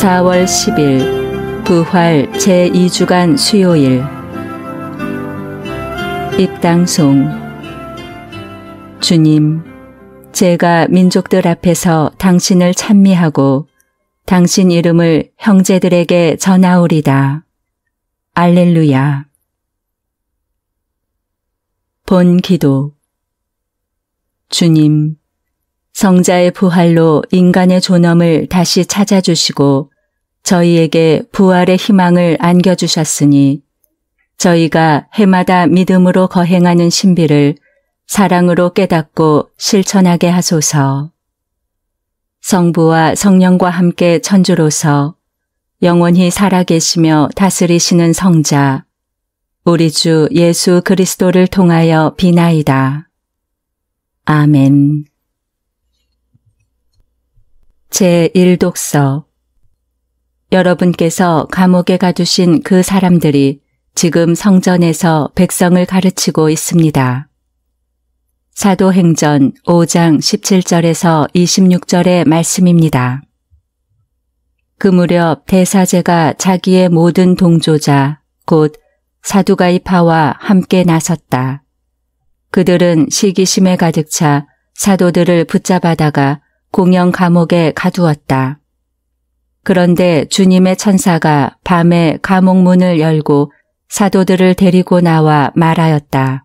4월 10일 부활 제2주간 수요일 입당송 주님 제가 민족들 앞에서 당신을 찬미하고 당신 이름을 형제들에게 전하오리다. 알렐루야. 본 기도 주님 성자의 부활로 인간의 존엄을 다시 찾아주시고 저희에게 부활의 희망을 안겨주셨으니 저희가 해마다 믿음으로 거행하는 신비를 사랑으로 깨닫고 실천하게 하소서. 성부와 성령과 함께 천주로서 영원히 살아계시며 다스리시는 성자, 우리 주 예수 그리스도를 통하여 비나이다. 아멘. 제1독서 여러분께서 감옥에 가두신 그 사람들이 지금 성전에서 백성을 가르치고 있습니다. 사도행전 5장 17절에서 26절의 말씀입니다. 그 무렵 대사제가 자기의 모든 동조자 곧 사두가이파와 함께 나섰다. 그들은 시기심에 가득 차 사도들을 붙잡아다가 공영 감옥에 가두었다. 그런데 주님의 천사가 밤에 감옥 문을 열고 사도들을 데리고 나와 말하였다.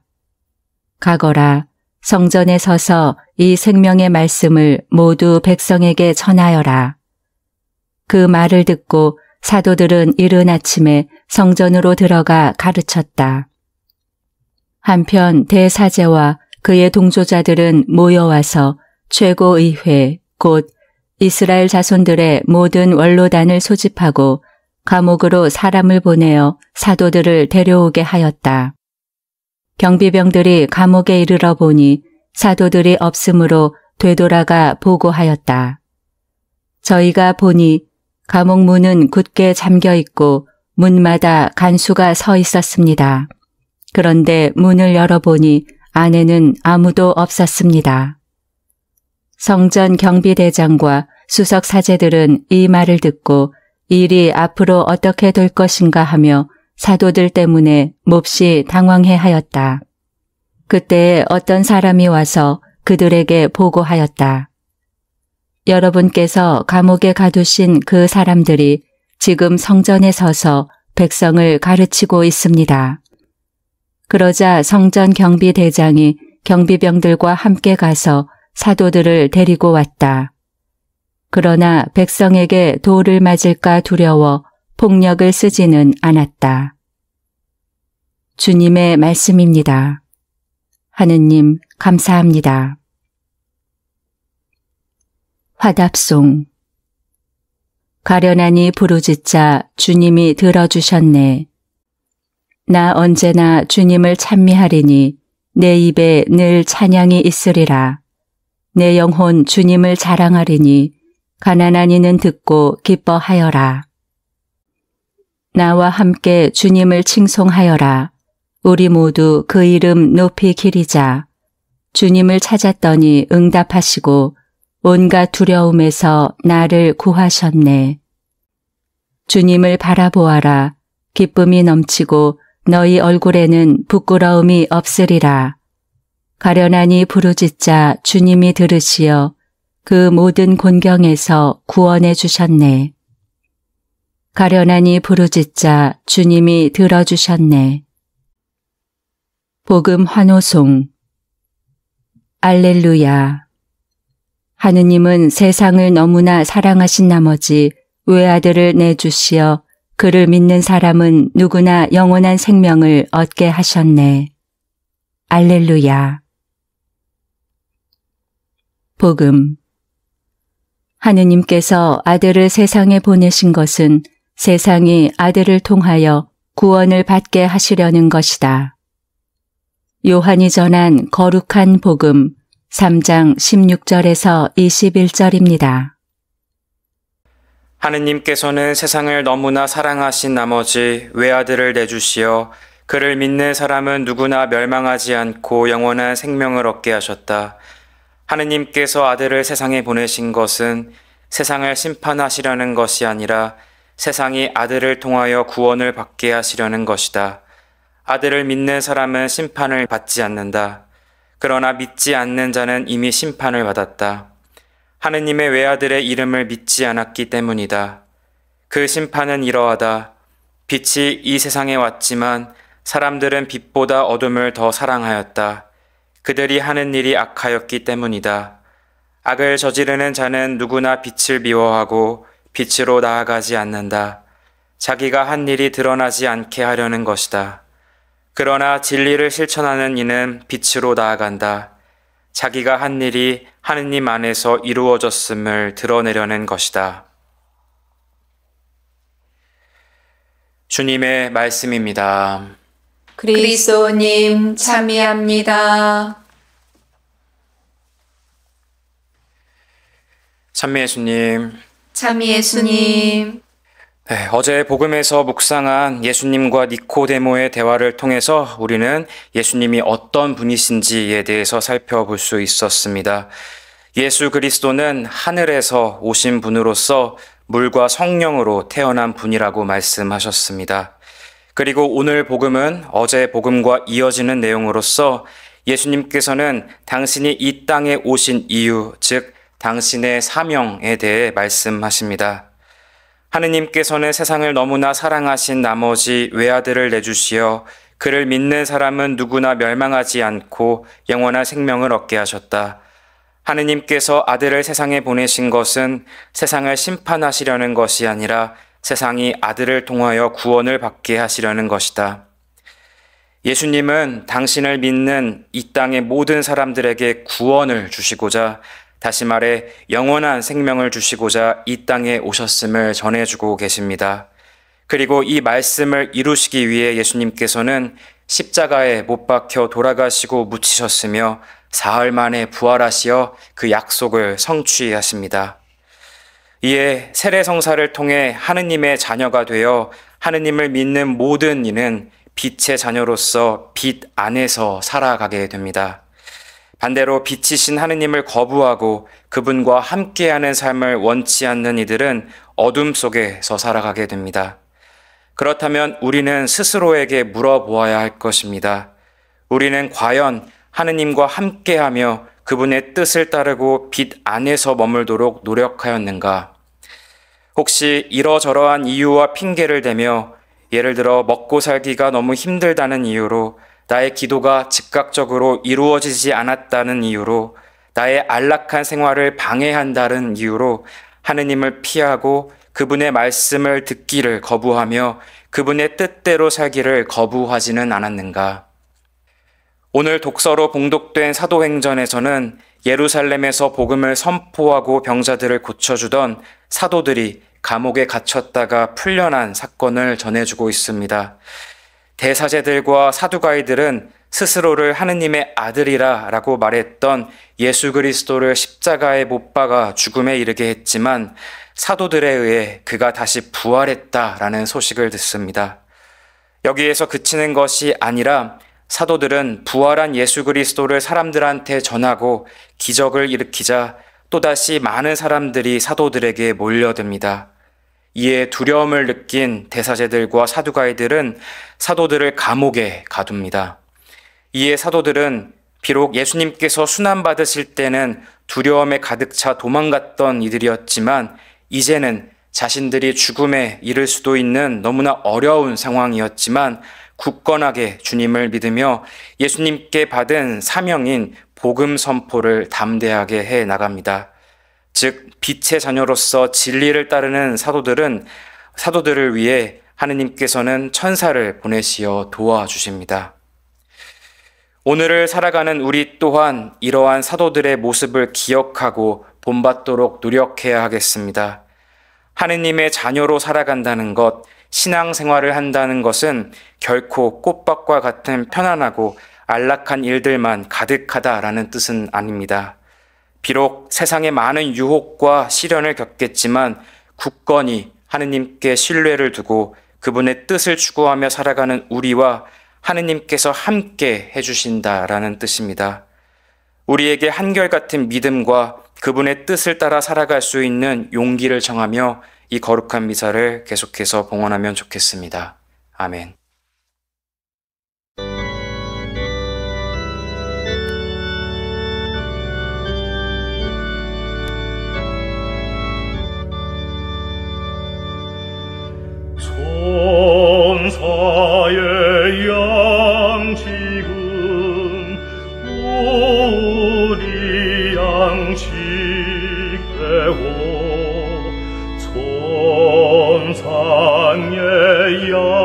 가거라 성전에 서서 이 생명의 말씀을 모두 백성에게 전하여라. 그 말을 듣고 사도들은 이른 아침에 성전으로 들어가 가르쳤다. 한편 대사제와 그의 동조자들은 모여와서 최고의회, 곧 이스라엘 자손들의 모든 원로단을 소집하고 감옥으로 사람을 보내어 사도들을 데려오게 하였다. 경비병들이 감옥에 이르러 보니 사도들이 없으므로 되돌아가 보고하였다. 저희가 보니 감옥 문은 굳게 잠겨 있고 문마다 간수가 서 있었습니다. 그런데 문을 열어보니 안에는 아무도 없었습니다. 성전 경비대장과 수석 사제들은 이 말을 듣고 일이 앞으로 어떻게 될 것인가 하며 사도들 때문에 몹시 당황해 하였다. 그때 어떤 사람이 와서 그들에게 보고하였다. 여러분께서 감옥에 가두신 그 사람들이 지금 성전에 서서 백성을 가르치고 있습니다. 그러자 성전 경비대장이 경비병들과 함께 가서 사도들을 데리고 왔다. 그러나 백성에게 도를 맞을까 두려워 폭력을 쓰지는 않았다. 주님의 말씀입니다. 하느님 감사합니다. 화답송 가련하니 부르짖자 주님이 들어주셨네. 나 언제나 주님을 찬미하리니 내 입에 늘 찬양이 있으리라. 내 영혼 주님을 자랑하리니 가난한 이는 듣고 기뻐하여라. 나와 함께 주님을 칭송하여라. 우리 모두 그 이름 높이 기리자. 주님을 찾았더니 응답하시고 온갖 두려움에서 나를 구하셨네. 주님을 바라보아라. 기쁨이 넘치고 너희 얼굴에는 부끄러움이 없으리라. 가련하니 부르짖자 주님이 들으시어 그 모든 곤경에서 구원해 주셨네. 가련하니 부르짖자 주님이 들어주셨네. 복음 환호송 알렐루야 하느님은 세상을 너무나 사랑하신 나머지 외아들을 내주시어 그를 믿는 사람은 누구나 영원한 생명을 얻게 하셨네. 알렐루야 복음. 하느님께서 아들을 세상에 보내신 것은 세상이 아들을 통하여 구원을 받게 하시려는 것이다. 요한이 전한 거룩한 복음 3장 16절에서 21절입니다. 하느님께서는 세상을 너무나 사랑하신 나머지 외아들을 내주시어 그를 믿는 사람은 누구나 멸망하지 않고 영원한 생명을 얻게 하셨다. 하느님께서 아들을 세상에 보내신 것은 세상을 심판하시려는 것이 아니라 세상이 아들을 통하여 구원을 받게 하시려는 것이다. 아들을 믿는 사람은 심판을 받지 않는다. 그러나 믿지 않는 자는 이미 심판을 받았다. 하느님의 외아들의 이름을 믿지 않았기 때문이다. 그 심판은 이러하다. 빛이 이 세상에 왔지만 사람들은 빛보다 어둠을 더 사랑하였다. 그들이 하는 일이 악하였기 때문이다. 악을 저지르는 자는 누구나 빛을 미워하고 빛으로 나아가지 않는다. 자기가 한 일이 드러나지 않게 하려는 것이다. 그러나 진리를 실천하는 이는 빛으로 나아간다. 자기가 한 일이 하느님 안에서 이루어졌음을 드러내려는 것이다. 주님의 말씀입니다. 그리스도님 참미합니다. 참미 예수님. 참미 예수님. 네, 어제 복음에서 묵상한 예수님과 니코데모의 대화를 통해서 우리는 예수님이 어떤 분이신지에 대해서 살펴볼 수 있었습니다. 예수 그리스도는 하늘에서 오신 분으로서 물과 성령으로 태어난 분이라고 말씀하셨습니다. 그리고 오늘 복음은 어제 복음과 이어지는 내용으로서 예수님께서는 당신이 이 땅에 오신 이유, 즉 당신의 사명에 대해 말씀하십니다. 하느님께서는 세상을 너무나 사랑하신 나머지 외아들을 내주시어 그를 믿는 사람은 누구나 멸망하지 않고 영원한 생명을 얻게 하셨다. 하느님께서 아들을 세상에 보내신 것은 세상을 심판하시려는 것이 아니라 세상이 아들을 통하여 구원을 받게 하시려는 것이다. 예수님은 당신을 믿는 이 땅의 모든 사람들에게 구원을 주시고자 다시 말해 영원한 생명을 주시고자 이 땅에 오셨음을 전해주고 계십니다. 그리고 이 말씀을 이루시기 위해 예수님께서는 십자가에 못 박혀 돌아가시고 묻히셨으며 사흘 만에 부활하시어 그 약속을 성취하십니다. 이에 세례 성사를 통해 하느님의 자녀가 되어 하느님을 믿는 모든 이는 빛의 자녀로서 빛 안에서 살아가게 됩니다. 반대로 빛이신 하느님을 거부하고 그분과 함께하는 삶을 원치 않는 이들은 어둠 속에서 살아가게 됩니다. 그렇다면 우리는 스스로에게 물어보아야 할 것입니다. 우리는 과연 하느님과 함께하며 그분의 뜻을 따르고 빛 안에서 머물도록 노력하였는가? 혹시 이러저러한 이유와 핑계를 대며 예를 들어 먹고 살기가 너무 힘들다는 이유로 나의 기도가 즉각적으로 이루어지지 않았다는 이유로 나의 안락한 생활을 방해한다는 이유로 하느님을 피하고 그분의 말씀을 듣기를 거부하며 그분의 뜻대로 살기를 거부하지는 않았는가. 오늘 독서로 봉독된 사도행전에서는 예루살렘에서 복음을 선포하고 병자들을 고쳐주던 사도들이 감옥에 갇혔다가 풀려난 사건을 전해주고 있습니다. 대사제들과 사두가이들은 스스로를 하느님의 아들이라 라고 말했던 예수 그리스도를 십자가에 못 박아 죽음에 이르게 했지만 사도들에 의해 그가 다시 부활했다 라는 소식을 듣습니다. 여기에서 그치는 것이 아니라 사도들은 부활한 예수 그리스도를 사람들한테 전하고 기적을 일으키자 또다시 많은 사람들이 사도들에게 몰려듭니다. 이에 두려움을 느낀 대사제들과 사두가이들은 사도들을 감옥에 가둡니다. 이에 사도들은 비록 예수님께서 순환받으실 때는 두려움에 가득 차 도망갔던 이들이었지만 이제는 자신들이 죽음에 이를 수도 있는 너무나 어려운 상황이었지만 굳건하게 주님을 믿으며 예수님께 받은 사명인 복음 선포를 담대하게 해 나갑니다. 즉 빛의 자녀로서 진리를 따르는 사도들은 사도들을 위해 하느님께서는 천사를 보내시어 도와주십니다. 오늘을 살아가는 우리 또한 이러한 사도들의 모습을 기억하고 본받도록 노력해야 하겠습니다. 하느님의 자녀로 살아간다는 것, 신앙 생활을 한다는 것은 결코 꽃밭과 같은 편안하고 안락한 일들만 가득하다라는 뜻은 아닙니다. 비록 세상에 많은 유혹과 시련을 겪겠지만 굳건히 하느님께 신뢰를 두고 그분의 뜻을 추구하며 살아가는 우리와 하느님께서 함께 해주신다라는 뜻입니다. 우리에게 한결같은 믿음과 그분의 뜻을 따라 살아갈 수 있는 용기를 정하며 이 거룩한 미사를 계속해서 봉헌하면 좋겠습니다. 아멘. 범사의 양식은 우리 양식 되고 천상의 양